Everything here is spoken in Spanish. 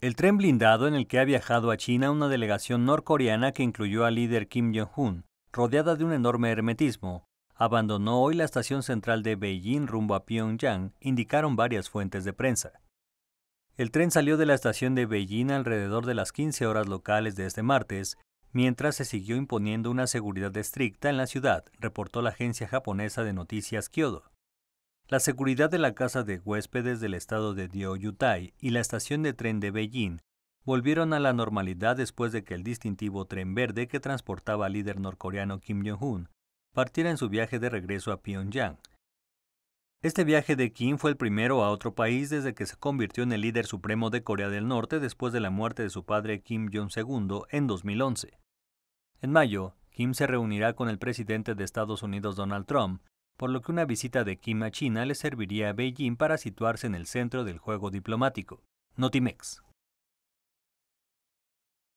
El tren blindado en el que ha viajado a China una delegación norcoreana que incluyó al líder Kim Jong-un, rodeada de un enorme hermetismo, abandonó hoy la estación central de Beijing rumbo a Pyongyang, indicaron varias fuentes de prensa. El tren salió de la estación de Beijing alrededor de las 15 horas locales de este martes, mientras se siguió imponiendo una seguridad estricta en la ciudad, reportó la agencia japonesa de noticias Kyodo. La seguridad de la casa de huéspedes del estado de Yutai, y la estación de tren de Beijing volvieron a la normalidad después de que el distintivo tren verde que transportaba al líder norcoreano Kim Jong-un partiera en su viaje de regreso a Pyongyang. Este viaje de Kim fue el primero a otro país desde que se convirtió en el líder supremo de Corea del Norte después de la muerte de su padre Kim Jong II en 2011. En mayo, Kim se reunirá con el presidente de Estados Unidos Donald Trump por lo que una visita de Kim a China le serviría a Beijing para situarse en el centro del juego diplomático. Notimex.